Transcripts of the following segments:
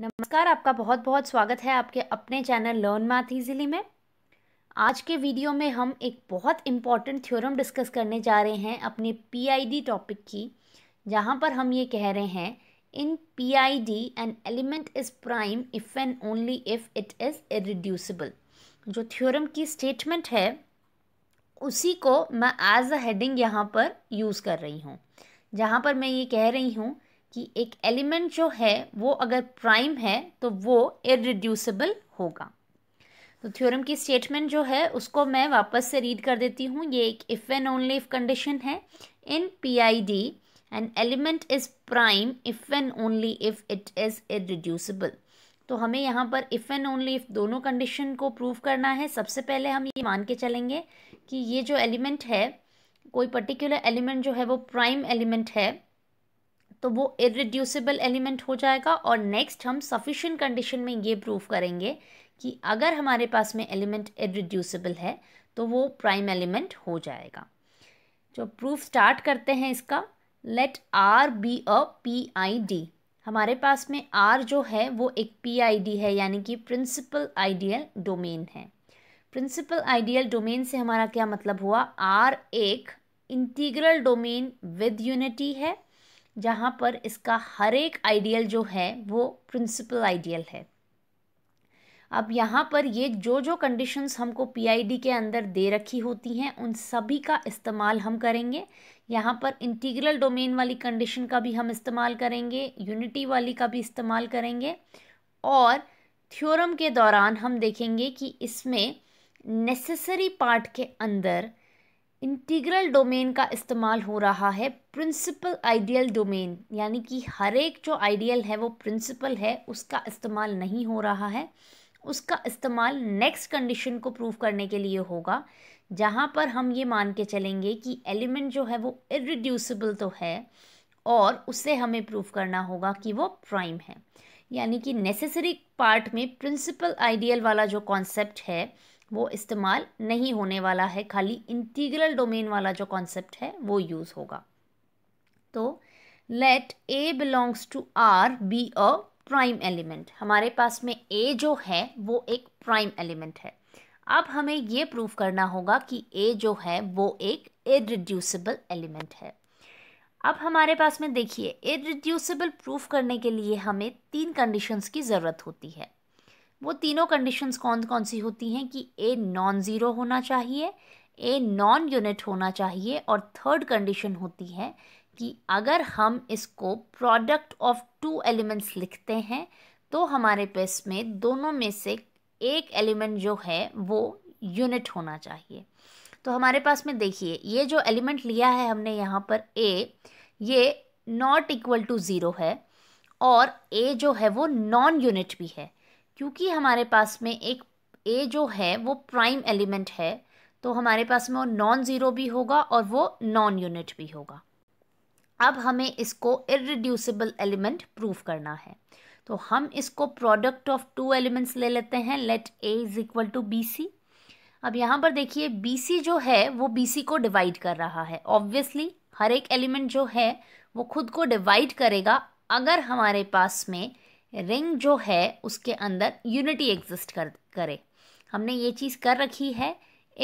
नमस्कार आपका बहुत बहुत स्वागत है आपके अपने चैनल लर्न मैथ इजिली में आज के वीडियो में हम एक बहुत इम्पॉर्टेंट थ्योरम डिस्कस करने जा रहे हैं अपने पीआईडी टॉपिक की जहाँ पर हम ये कह रहे हैं in PID an element is prime if and only if it is irreducible जो थ्योरम की स्टेटमेंट है उसी को मैं एज अ हेडिंग यहाँ पर यूज़ कर रही हूँ जहाँ पर मैं ये कह रही हूँ कि एक एलिमेंट जो है वो अगर प्राइम है तो वो इरिड्यूसिबल होगा तो थ्योरम की स्टेटमेंट जो है उसको मैं वापस से रीड कर देती हूँ ये एक if and only if condition है in P I D an element is prime if and only if it is irreducible तो हमें यहाँ पर इफ़ एंड ओनली इफ़ दोनों कंडीशन को प्रूव करना है सबसे पहले हम ये मान के चलेंगे कि ये जो एलिमेंट है कोई पर्टिकुलर एलिमेंट जो है वो प्राइम एलिमेंट है तो वो इरेड्यूसिबल एलिमेंट हो जाएगा और नेक्स्ट हम सफिशेंट कंडीशन में ये प्रूव करेंगे कि अगर हमारे पास में एलिमेंट इरिड्यूसिबल है तो वो प्राइम एलिमेंट हो जाएगा जो प्रूफ स्टार्ट करते हैं इसका let R be a P I D हमारे पास में आर जो है वो एक पी आई डी है यानी कि प्रिंसिपल आइडियल डोमेन है प्रिंसिपल आइडियल डोमेन से हमारा क्या मतलब हुआ आर एक इंटीग्रल डोमेन विद यूनिटी है जहाँ पर इसका हर एक आइडियल जो है वो प्रिंसिपल आइडियल है अब यहाँ पर ये जो जो कंडीशंस हमको पीआईडी के अंदर दे रखी होती हैं उन सभी का इस्तेमाल हम करेंगे यहाँ पर इंटीग्रल डोमेन वाली कंडीशन का भी हम इस्तेमाल करेंगे यूनिटी वाली का भी इस्तेमाल करेंगे और थ्योरम के दौरान हम देखेंगे कि इसमें नेसेसरी पार्ट के अंदर इंटीग्रल डोमेन का इस्तेमाल हो रहा है प्रिंसिपल आइडियल डोमेन यानी कि हर एक जो आइडियल है वो प्रिंसिपल है उसका इस्तेमाल नहीं हो रहा है उसका इस्तेमाल नेक्स्ट कंडीशन को प्रूव करने के लिए होगा जहाँ पर हम ये मान के चलेंगे कि एलिमेंट जो है वो इरिड्यूसिबल तो है और उससे हमें प्रूव करना होगा कि वो प्राइम है यानी कि नेसेसरी पार्ट में प्रिंसिपल आइडियल वाला जो कॉन्सेप्ट है वो इस्तेमाल नहीं होने वाला है खाली इंटीग्रल डोमेन वाला जो कॉन्सेप्ट है वो यूज़ होगा तो let a belongs to R be a prime element हमारे पास में ए जो है वो एक प्राइम एलिमेंट है अब हमें ये प्रूफ करना होगा कि ए जो है वो एक इरिड्यूसिबल एलिमेंट है अब हमारे पास में देखिए इरिड्यूसिबल प्रूफ करने के लिए हमें तीन कंडीशंस की ज़रूरत होती है वो तीनों कंडीशंस कौन कौन सी होती हैं कि ए नॉन ज़ीरो होना चाहिए ए नॉन यूनिट होना चाहिए और थर्ड कंडीशन होती है कि अगर हम इसको प्रोडक्ट ऑफ टू एलिमेंट्स लिखते हैं तो हमारे पास में दोनों में से एक एलिमेंट जो है वो यूनिट होना चाहिए तो हमारे पास में देखिए ये जो एलिमेंट लिया है हमने यहाँ पर ए ये नॉट इक्वल टू ज़ीरो है और ए जो है वो नॉन यूनिट भी है क्योंकि हमारे पास में एक ए जो है वो प्राइम एलिमेंट है तो हमारे पास में वो नॉन ज़ीरो भी होगा और वो नॉन यूनिट भी होगा अब हमें इसको इरिड्यूसिबल एलिमेंट प्रूव करना है तो हम इसको प्रोडक्ट ऑफ टू एलिमेंट्स ले लेते हैं let a is equal to b c अब यहाँ पर देखिए बी सी जो है वो बी सी को डिवाइड कर रहा है ऑब्वियसली हर एक एलिमेंट जो है वो खुद को डिवाइड करेगा अगर हमारे पास में रिंग जो है उसके अंदर यूनिटी एग्जिस्ट कर करे हमने ये चीज़ कर रखी है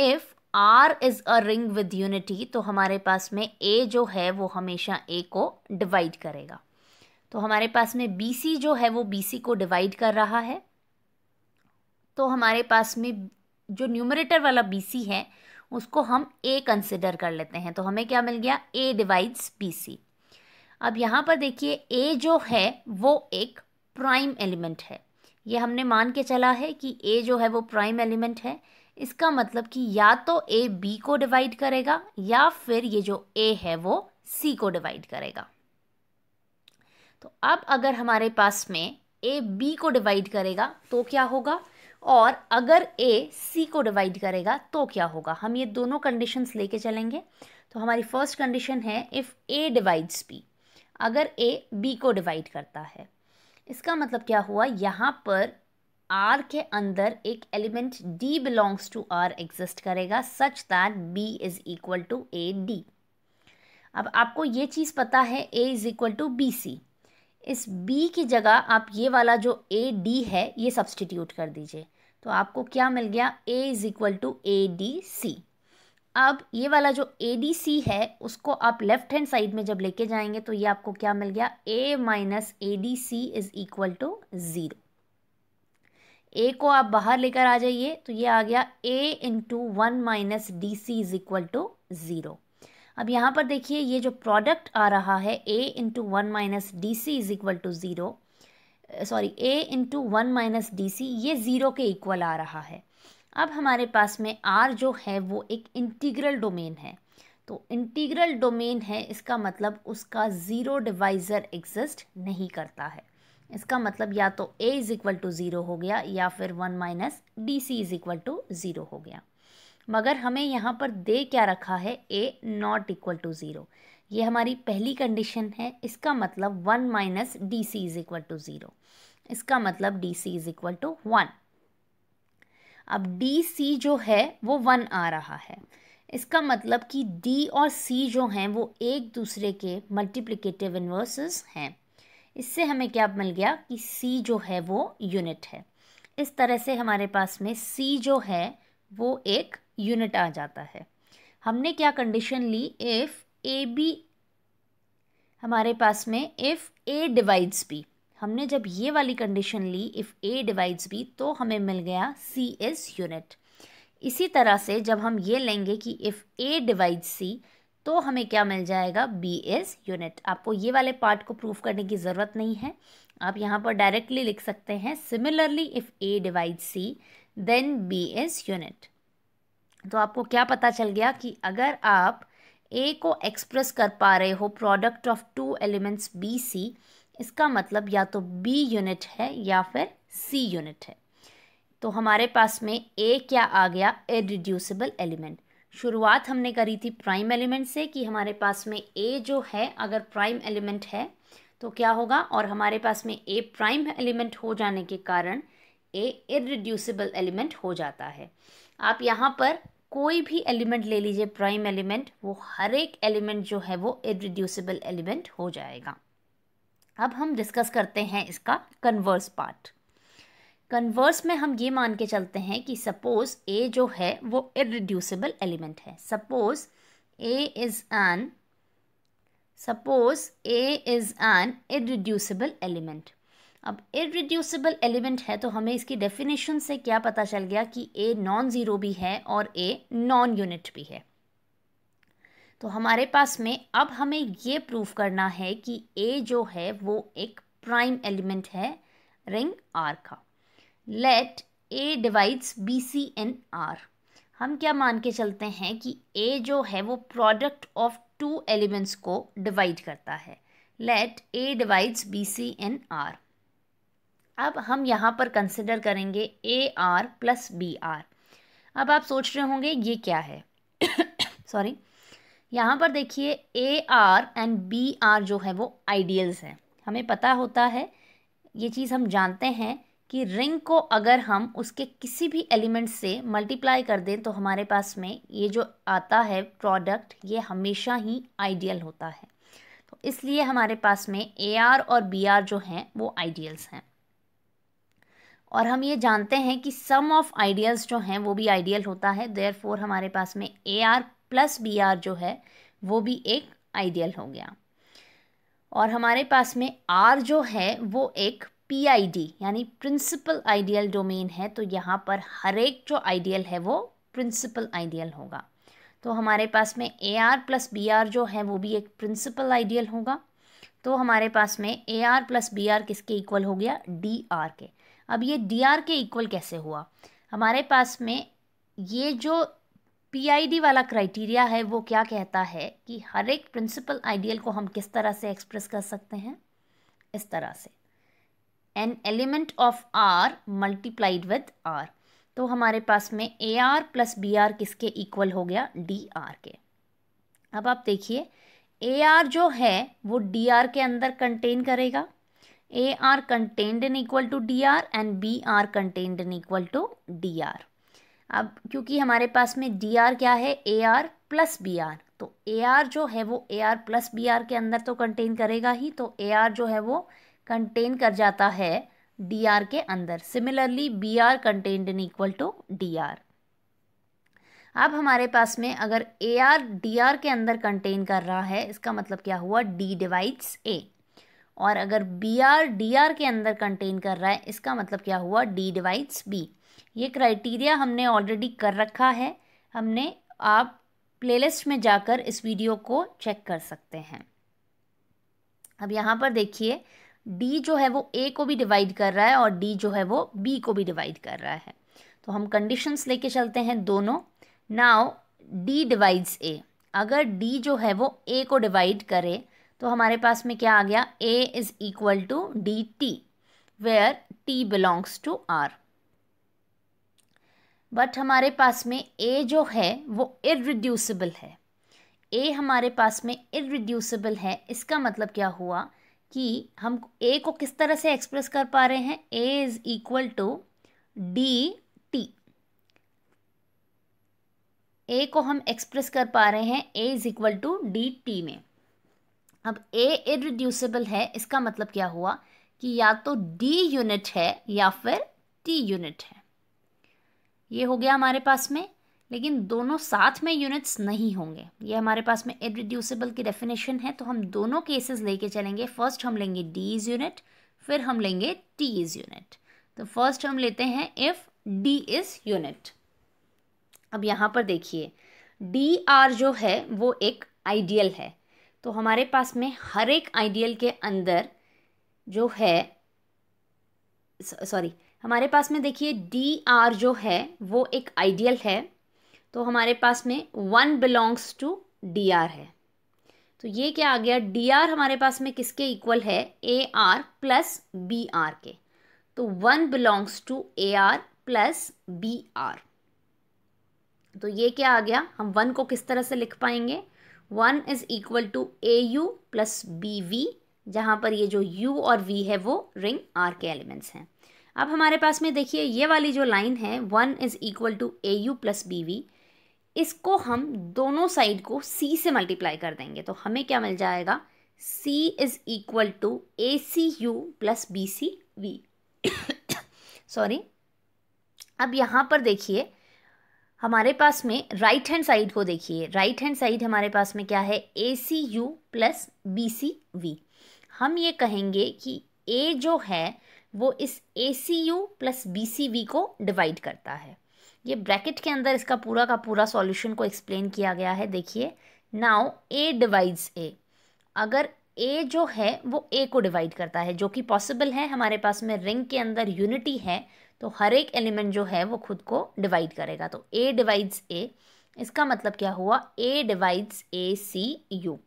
if R is a ring with unity तो हमारे पास में ए जो है वो हमेशा ए को डिवाइड करेगा तो हमारे पास में बी सी जो है वो बी सी को डिवाइड कर रहा है तो हमारे पास में जो न्यूमरेटर वाला बी सी है उसको हम ए कंसिडर कर लेते हैं तो हमें क्या मिल गया ए डिवाइड्स बी सी अब यहाँ पर देखिए ए जो है वो एक प्राइम एलिमेंट है ये हमने मान के चला है कि ए जो है वो प्राइम एलिमेंट है इसका मतलब कि या तो ए बी को डिवाइड करेगा या फिर ये जो ए है वो सी को डिवाइड करेगा तो अब अगर हमारे पास में ए बी को डिवाइड करेगा तो क्या होगा और अगर ए सी को डिवाइड करेगा तो क्या होगा हम ये दोनों कंडीशंस लेके चलेंगे तो हमारी फर्स्ट कंडीशन है इफ़ ए डिवाइड्स बी अगर ए बी को डिवाइड करता है इसका मतलब क्या हुआ यहाँ पर आर के अंदर एक element d belongs to R exist करेगा such that b is equal to a d अब आपको ये चीज़ पता है a is equal to b c इस बी की जगह आप ये वाला जो ए डी है ये सब्सटीट्यूट कर दीजिए तो आपको क्या मिल गया a is equal to a d c अब ये वाला जो ए डी सी है उसको आप लेफ्ट हैंड साइड में जब लेके जाएंगे तो ये आपको क्या मिल गया a minus a d c is equal to zero a को आप बाहर लेकर आ जाइए तो ये आ गया a into one minus d c is equal to zero अब यहाँ पर देखिए ये जो प्रोडक्ट आ रहा है a into one minus d c is equal to zero sorry a into one minus d c ये ज़ीरो के इक्वल आ रहा है अब हमारे पास में आर जो है वो एक इंटीग्रल डोमेन है तो इंटीग्रल डोमेन है इसका मतलब उसका ज़ीरो डिवाइज़र एग्जिस्ट नहीं करता है इसका मतलब या तो a is equal to zero हो गया या फिर one minus d c is equal to zero हो गया मगर हमें यहाँ पर दे क्या रखा है a not equal to zero ये हमारी पहली कंडीशन है इसका मतलब one minus d c is equal to zero इसका मतलब d c is equal to one अब डी सी जो है वो वन आ रहा है इसका मतलब कि डी और सी जो हैं वो एक दूसरे के मल्टीप्लिकेटिव इन्वर्सेस हैं इससे हमें क्या मिल गया कि सी जो है वो यूनिट है इस तरह से हमारे पास में सी जो है वो एक यूनिट आ जाता है हमने क्या कंडीशन ली इफ़ ए बी हमारे पास में इफ़ ए डिवाइड्स बी हमने जब ये वाली कंडीशन ली इफ़ ए डिवाइड्स बी तो हमें मिल गया सी इज़ यूनिट इसी तरह से जब हम ये लेंगे कि इफ़ ए डिवाइड्स सी तो हमें क्या मिल जाएगा बी इज़ यूनिट आपको ये वाले पार्ट को प्रूफ करने की ज़रूरत नहीं है आप यहाँ पर डायरेक्टली लिख सकते हैं similarly if a divide c then b is unit तो आपको क्या पता चल गया कि अगर आप ए को एक्सप्रेस कर पा रहे हो product of two elements b c इसका मतलब या तो बी यूनिट है या फिर सी यूनिट है तो हमारे पास में ए क्या आ गया इड्यूसिबल एलिमेंट शुरुआत हमने करी थी प्राइम एलिमेंट से कि हमारे पास में ए जो है अगर प्राइम एलिमेंट है तो क्या होगा और हमारे पास में ए प्राइम एलिमेंट हो जाने के कारण ए इरिड्यूसिबल एलिमेंट हो जाता है आप यहाँ पर कोई भी एलिमेंट ले लीजिए प्राइम एलिमेंट वो हर एक एलिमेंट जो है वो इरिड्यूसिबल एलिमेंट हो जाएगा अब हम डिस्कस करते हैं इसका कन्वर्स पार्ट कन्वर्स में हम ये मान के चलते हैं कि सपोज ए जो है वो इरिड्यूसिबल एलिमेंट है suppose a is an suppose a is an irreducible element अब इरिड्यूसिबल एलिमेंट है तो हमें इसकी डेफिनेशन से क्या पता चल गया कि ए नॉन ज़ीरो भी है और ए नॉन यूनिट भी है तो हमारे पास में अब हमें ये प्रूव करना है कि ए जो है वो एक प्राइम एलिमेंट है रिंग आर का let a divides b c in R हम क्या मान के चलते हैं कि ए जो है वो प्रोडक्ट ऑफ टू एलिमेंट्स को डिवाइड करता है let a divides b c in R अब हम यहाँ पर कंसिडर करेंगे a R plus b R अब आप सोच रहे होंगे ये क्या है सॉरी यहाँ पर देखिए a R and b R जो है वो आइडियल्स हैं हमें पता होता है ये चीज़ हम जानते हैं कि रिंग को अगर हम उसके किसी भी एलिमेंट से मल्टीप्लाई कर दें तो हमारे पास में ये जो आता है प्रोडक्ट ये हमेशा ही आइडियल होता है तो इसलिए हमारे पास में ए आर और बी आर जो हैं वो आइडियल्स हैं और हम ये जानते हैं कि सम ऑफ आइडियल्स जो हैं वो भी आइडियल होता है देयर हमारे पास में a R plus b R जो है वो भी एक आइडियल हो गया और हमारे पास में आर जो है वो एक पी आई डी यानी प्रिंसिपल आइडियल डोमेन है तो यहाँ पर हर एक जो आइडियल है वो प्रिंसिपल आइडियल होगा तो हमारे पास में a R plus b R जो है वो भी एक प्रिंसिपल आइडियल होगा तो हमारे पास में a R plus b R किसके इक्वल हो गया डी आर के अब ये डी आर के इक्वल कैसे हुआ हमारे पास में ये जो पीआईडी वाला क्राइटेरिया है वो क्या कहता है कि हर एक प्रिंसिपल आइडियल को हम किस तरह से एक्सप्रेस कर सकते हैं इस तरह से an element of R multiplied with R तो हमारे पास में a R plus b R किसके इक्वल हो गया डी आर के अब आप देखिए ए आर जो है वो डी आर के अंदर कंटेन करेगा a R contained in equal to d R and b R contained in equal to d R अब क्योंकि हमारे पास में डी आर क्या है a R plus b R तो ए आर जो है वो a R plus b R के अंदर तो कंटेन करेगा ही तो ए आर जो है वो कंटेन कर जाता है डी आर के अंदर similarly b R contained in equal to d R अब हमारे पास में अगर ए आर डी आर के अंदर कंटेन कर रहा है इसका मतलब क्या हुआ डी डिवाइड्स ए और अगर बी आर डी आर के अंदर कंटेन कर रहा है इसका मतलब क्या हुआ डी डिवाइड्स बी ये क्राइटेरिया हमने ऑलरेडी कर रखा है हमने आप प्लेलिस्ट में जाकर इस वीडियो को चेक कर सकते हैं अब यहाँ पर देखिए डी जो है वो ए को भी डिवाइड कर रहा है और डी जो है वो बी को भी डिवाइड कर रहा है तो हम कंडीशंस लेके चलते हैं दोनों नाउ डी डिवाइड्स ए अगर डी जो है वो ए को डिवाइड करे तो हमारे पास में क्या आ गया a is equal to d t where t belongs to R but हमारे पास में ए जो है वो इरिड्यूसिबल है ए हमारे पास में इरिड्यूसिबल है इसका मतलब क्या हुआ कि हम ए को किस तरह से एक्सप्रेस कर पा रहे हैं a is equal to d t a को हम एक्सप्रेस कर पा रहे हैं a is equal to d t में अब ए इरिड्यूसिबल है इसका मतलब क्या हुआ कि या तो डी यूनिट है या फिर टी यूनिट है ये हो गया हमारे पास में लेकिन दोनों साथ में यूनिट्स नहीं होंगे ये हमारे पास में इरिड्यूसिबल की डेफिनेशन है तो हम दोनों केसेस लेके चलेंगे फर्स्ट हम लेंगे डी इज़ यूनिट फिर हम लेंगे टी इज़ यूनिट तो फर्स्ट हम लेते हैं इफ़ डी इज़ यूनिट अब यहाँ पर देखिए डी आर जो है वो एक आइडियल है तो हमारे पास में हर एक आइडियल के अंदर जो है सॉरी हमारे पास में देखिए डी आर जो है वो एक आइडियल है तो हमारे पास में one belongs to d R है तो ये क्या आ गया डी आर हमारे पास में किसके इक्वल है a R plus b R के तो one belongs to a R plus b R तो ये क्या आ गया हम वन को किस तरह से लिख पाएंगे one is equal to a u plus b v जहाँ पर ये जो यू और वी है वो रिंग आर के एलिमेंट्स हैं अब हमारे पास में देखिए ये वाली जो लाइन है one is equal to a u plus b v इसको हम दोनों साइड को सी से मल्टीप्लाई कर देंगे तो हमें क्या मिल जाएगा c is equal to a C you plus B C v sorry अब यहाँ पर देखिए हमारे पास में राइट हैंड साइड को देखिए राइट हैंड साइड हमारे पास में क्या है a C you plus B C v हम ये कहेंगे कि ए जो है वो इस a C you plus B C v को डिवाइड करता है ये ब्रैकेट के अंदर इसका पूरा का पूरा सॉल्यूशन को एक्सप्लेन किया गया है देखिए नाउ ए डिवाइड्स ए अगर ए जो है वो ए को डिवाइड करता है जो कि पॉसिबल है हमारे पास में रिंग के अंदर यूनिटी है तो हर एक एलिमेंट जो है वो खुद को डिवाइड करेगा तो ए डिवाइड्स ए इसका मतलब क्या हुआ ए डिवाइड्स ए सी यू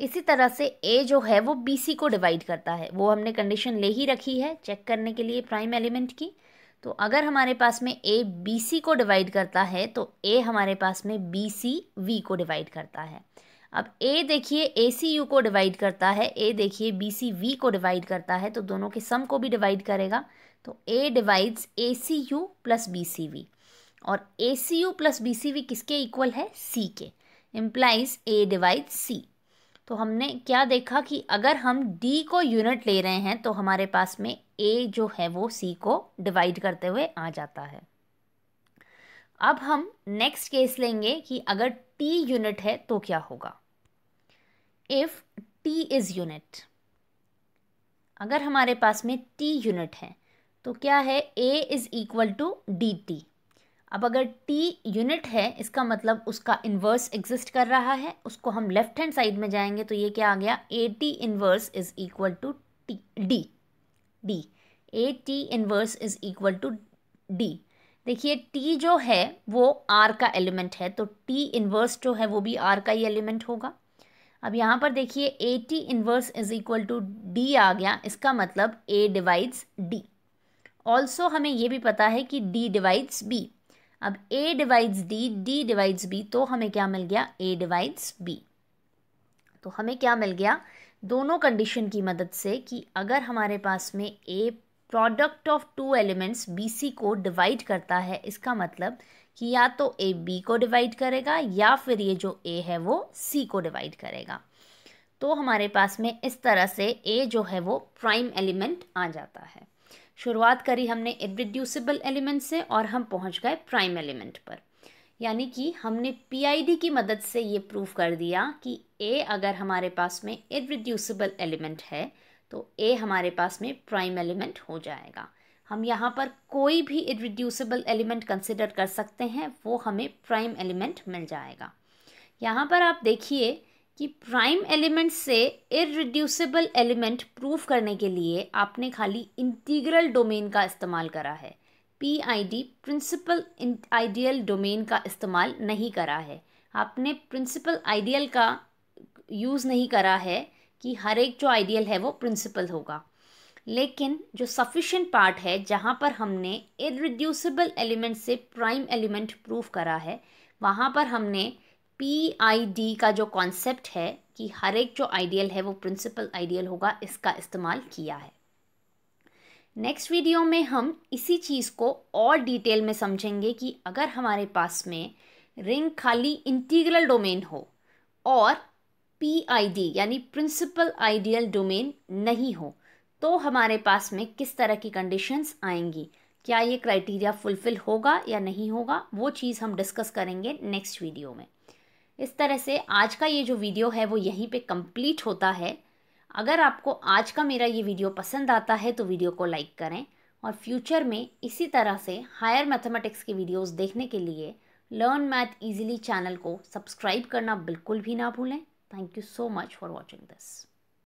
इसी तरह से ए जो है वो बी सी को डिवाइड करता है वो हमने कंडीशन ले ही रखी है चेक करने के लिए प्राइम एलिमेंट की तो अगर हमारे पास में ए बी सी को डिवाइड करता है तो ए हमारे पास में बी सी वी को डिवाइड करता है अब ए देखिए ए सी यू को डिवाइड करता है ए देखिए बी सी वी को डिवाइड करता है तो दोनों के सम को भी डिवाइड करेगा तो A divides A C you plus B C V और A C you plus B C V किसके इक्वल है सी के इम्प्लाइज ए डिवाइड सी तो हमने क्या देखा कि अगर हम डी को यूनिट ले रहे हैं तो हमारे पास में ए जो है वो सी को डिवाइड करते हुए आ जाता है अब हम नेक्स्ट केस लेंगे कि अगर टी यूनिट है तो क्या होगा इफ़ टी इज़ यूनिट अगर हमारे पास में टी यूनिट है तो क्या है a is equal to d t अब अगर t यूनिट है इसका मतलब उसका इन्वर्स एग्जिस्ट कर रहा है उसको हम लेफ्ट हैंड साइड में जाएंगे तो ये क्या आ गया a t inverse is equal to t d d a t inverse is equal to d देखिए t जो है वो r का एलिमेंट है तो t इन्वर्स जो है वो भी r का ही एलिमेंट होगा अब यहाँ पर देखिए a t inverse is equal to d आ गया इसका मतलब ए डिवाइड्स डी ऑल्सो हमें ये भी पता है कि डी डिवाइड्स बी अब a divides d d divides b तो हमें क्या मिल गया ए डिवाइड्स बी तो हमें क्या मिल गया दोनों कंडीशन की मदद से कि अगर हमारे पास में a product of two elements b c को डिवाइड करता है इसका मतलब कि या तो ए बी को डिवाइड करेगा या फिर ये जो ए है वो सी को डिवाइड करेगा तो हमारे पास में इस तरह से ए जो है वो प्राइम एलिमेंट आ जाता है शुरुआत करी हमने इरिड्यूसिबल एलिमेंट से और हम पहुंच गए प्राइम एलिमेंट पर यानी कि हमने पीआईडी की मदद से ये प्रूव कर दिया कि ए अगर हमारे पास में इरिड्यूसिबल एलिमेंट है तो ए हमारे पास में प्राइम एलिमेंट हो जाएगा हम यहाँ पर कोई भी इिड्यूसिबल एलिमेंट कंसिडर कर सकते हैं वो हमें प्राइम एलिमेंट मिल जाएगा यहाँ पर आप देखिए कि प्राइम एलिमेंट से इरिड्यूसिबल एलिमेंट प्रूफ करने के लिए आपने खाली इंटीग्रल डोमेन का इस्तेमाल करा है P I D principal ideal domain का इस्तेमाल नहीं करा है आपने प्रिंसिपल आइडियल का यूज़ नहीं करा है कि हर एक जो आइडियल है वो प्रिंसिपल होगा लेकिन जो सफिशेंट पार्ट है जहाँ पर हमने इरिड्यूसिबल एलिमेंट से प्राइम एलिमेंट प्रूफ करा है वहाँ पर हमने पी आई डी का जो कॉन्सेप्ट है कि हर एक जो आइडियल है वो प्रिंसिपल आइडियल होगा इसका इस्तेमाल किया है नेक्स्ट वीडियो में हम इसी चीज़ को और डिटेल में समझेंगे कि अगर हमारे पास में रिंग खाली इंटीग्रल डोमेन हो और पी आई डी यानी प्रिंसिपल आइडियल डोमेन नहीं हो तो हमारे पास में किस तरह की कंडीशंस आएंगी क्या ये क्राइटेरिया फुलफ़िल होगा या नहीं होगा वो चीज़ हम डिस्कस करेंगे नेक्स्ट वीडियो में इस तरह से आज का ये जो वीडियो है वो यहीं पे कंप्लीट होता है अगर आपको आज का मेरा ये वीडियो पसंद आता है तो वीडियो को लाइक करें और फ्यूचर में इसी तरह से हायर मैथमेटिक्स के वीडियोस देखने के लिए लर्न मैथ इजीली चैनल को सब्सक्राइब करना बिल्कुल भी ना भूलें thank you so much for watching this